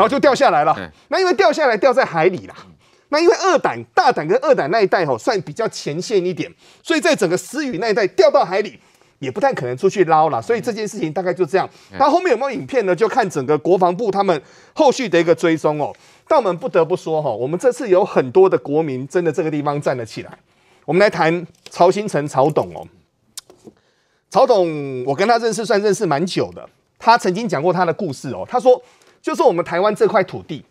然后就掉下来了。那因为掉下来掉在海里了。那因为二胆、大胆跟二胆那一代哦，算比较前线一点，所以在整个思雨那一代掉到海里，也不太可能出去捞了。所以这件事情大概就这样。那后面有没有影片呢？就看整个国防部他们后续的一个追踪哦。但我们不得不说哈，我们这次有很多的国民真的这个地方站了起来。我们来谈曹新成、曹董哦。曹董，我跟他认识算认识蛮久的，他曾经讲过他的故事哦。他说。就是我们台湾这块土地，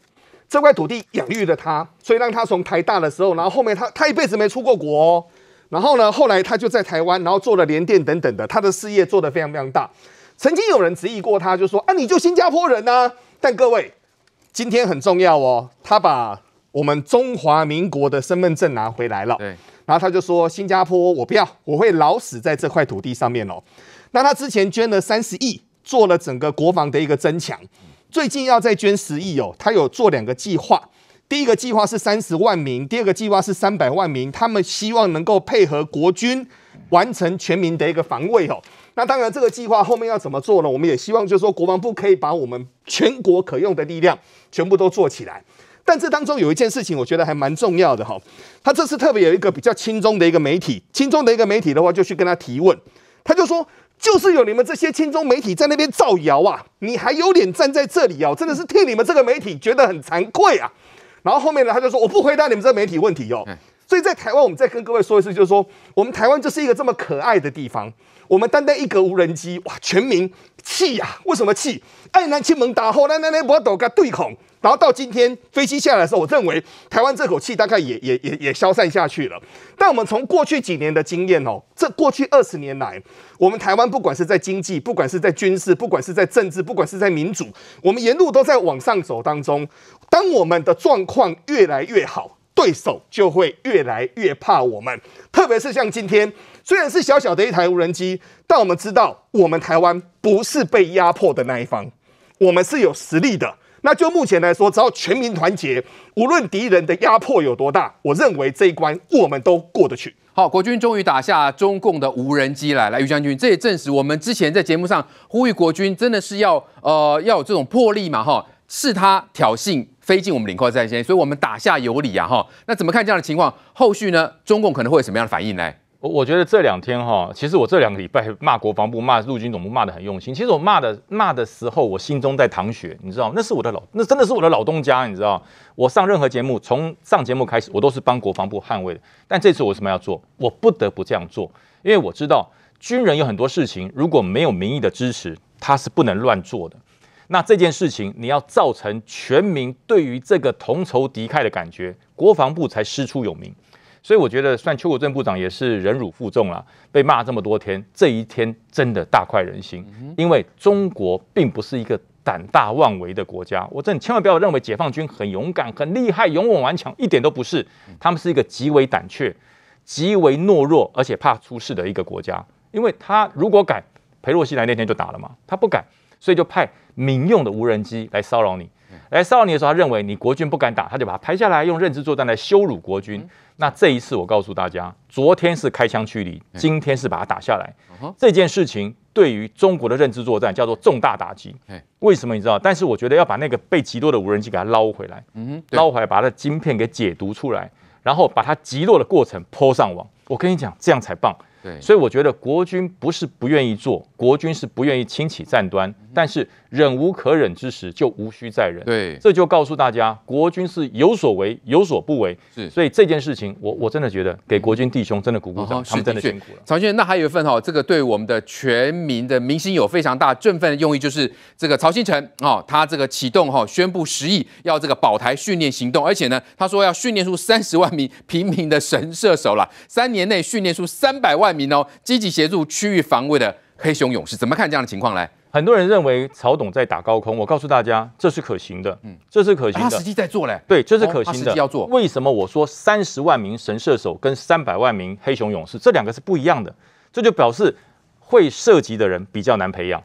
这块土地养育了他，所以让他从台大的时候，然后后面他他一辈子没出过国哦。然后呢，后来他就在台湾，然后做了联电等等的，他的事业做得非常非常大。曾经有人质疑过他，就说啊，你就新加坡人呢？但各位今天很重要哦，他把我们中华民国的身份证拿回来了。对，然后他就说新加坡我不要，我会老死在这块土地上面哦。那他之前捐了三十亿，做了整个国防的一个增强。最近要再捐十亿哦，他有做两个计划，第一个计划是三十万名，第二个计划是三百万名，他们希望能够配合国军完成全民的一个防卫哦。那当然，这个计划后面要怎么做呢？我们也希望就是说，国防部可以把我们全国可用的力量全部都做起来。但这当中有一件事情，我觉得还蛮重要的哈。他这次特别有一个比较轻松的一个媒体，轻松的一个媒体的话，就去跟他提问，他就说。就是有你们这些轻中媒体在那边造谣啊，你还有脸站在这里啊？真的是替你们这个媒体觉得很惭愧啊！然后后面呢，他就说我不回答你们这媒体问题哦。所以在台湾，我们再跟各位说一次，就是说，我们台湾就是一个这么可爱的地方。我们单单一个无人机，哇，全民气呀！为什么气？爱南亲盟打后，来来来，不斗个对孔。然后到今天飞机下来的时候，我认为台湾这口气大概也也也也消散下去了。但我们从过去几年的经验哦，这过去二十年来，我们台湾不管是在经济，不管是在军事，不管是在政治，不管是在民主，我们沿路都在往上走当中。当我们的状况越来越好。对手就会越来越怕我们，特别是像今天，虽然是小小的一台无人机，但我们知道我们台湾不是被压迫的那一方，我们是有实力的。那就目前来说，只要全民团结，无论敌人的压迫有多大，我认为这一关我们都过得去。好，国军终于打下中共的无人机来了，于将军，这也证实我们之前在节目上呼吁国军真的是要呃要有这种魄力嘛，哈，是他挑衅。飞进我们领空在先，所以我们打下有理啊哈。那怎么看这样的情况？后续呢？中共可能会有什么样的反应呢？我我觉得这两天哈，其实我这两个礼拜骂国防部、骂陆军总部骂得很用心。其实我骂的骂的时候，我心中在淌血，你知道，那是我的老，那真的是我的老东家，你知道。我上任何节目，从上节目开始，我都是帮国防部捍卫的。但这次我为什么要做？我不得不这样做，因为我知道军人有很多事情，如果没有民意的支持，他是不能乱做的。那这件事情，你要造成全民对于这个同仇敌忾的感觉，国防部才师出有名。所以我觉得，算邱国正部长也是忍辱负重了，被骂这么多天，这一天真的大快人心。因为中国并不是一个胆大妄为的国家。我真千万不要认为解放军很勇敢、很厉害、勇猛顽强，一点都不是。他们是一个极为胆怯、极为懦弱，而且怕出事的一个国家。因为他如果敢裴洛西来那天就打了嘛，他不敢。所以就派民用的无人机来骚扰你，来骚扰你的时候，他认为你国军不敢打，他就把它拍下来，用认知作战来羞辱国军。那这一次我告诉大家，昨天是开枪驱离，今天是把它打下来。这件事情对于中国的认知作战叫做重大打击。为什么你知道？但是我觉得要把那个被击落的无人机给它捞回来，捞回来把它的晶片给解读出来，然后把它击落的过程抛上网。我跟你讲，这样才棒。对，所以我觉得国军不是不愿意做。国军是不愿意轻起战端，但是忍无可忍之时，就无需再忍。对，这就告诉大家，国军是有所为，有所不为。是，所以这件事情，我我真的觉得给国军弟兄真的鼓鼓掌，他们真的辛苦了。曹先生，那还有一份哈，这个对我们的全民的民心有非常大振奋的用意，就是这个曹新成啊，他这个启动哈，宣布十亿要这个保台训练行动，而且呢，他说要训练出三十万名平民的神射手了，三年内训练出三百万名哦，积极协助区域防卫的。黑熊勇士怎么看这样的情况呢？很多人认为曹董在打高空，我告诉大家，这是可行的，嗯，这是可行的。他实际在做嘞，对，这是可行的。要做，为什么我说三十万名神射手跟三百万名黑熊勇士这两个是不一样的？这就表示会涉及的人比较难培养。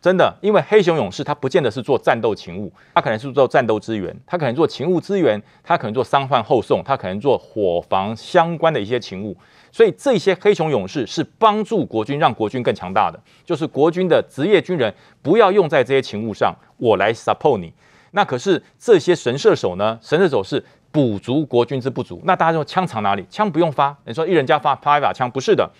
真的，因为黑熊勇士他不见得是做战斗勤务，他可能是做战斗支援，他可能做勤务支援，他可能做伤患后送，他可能做火防相关的一些勤务，所以这些黑熊勇士是帮助国军让国军更强大的，就是国军的职业军人不要用在这些勤务上，我来 support 你。那可是这些神射手呢？神射手是补足国军之不足。那大家说枪藏哪里？枪不用发，你说一人家发发一把枪，不是的。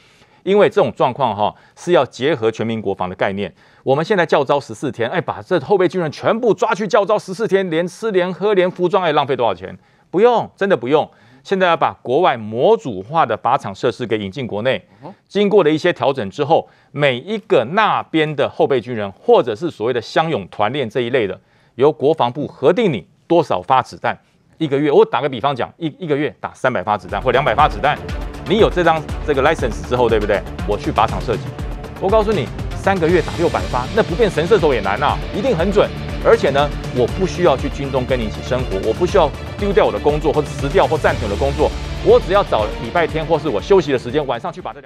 因为这种状况哈是要结合全民国防的概念。我们现在教招十四天，哎，把这后备军人全部抓去教招十四天，连吃连喝连服装，哎，浪费多少钱？不用，真的不用。现在要把国外模组化的靶场设施给引进国内，经过了一些调整之后，每一个那边的后备军人，或者是所谓的乡勇团练这一类的，由国防部核定你多少发子弹，一个月。我打个比方讲，一一个月打三百发子弹或两百发子弹。你有这张这个 license 之后，对不对？我去靶场射击，我告诉你，三个月打六百发，那不变神射手也难啊，一定很准。而且呢，我不需要去军中跟你一起生活，我不需要丢掉我的工作，或者辞掉或暂停我的工作，我只要找礼拜天或是我休息的时间，晚上去把这张。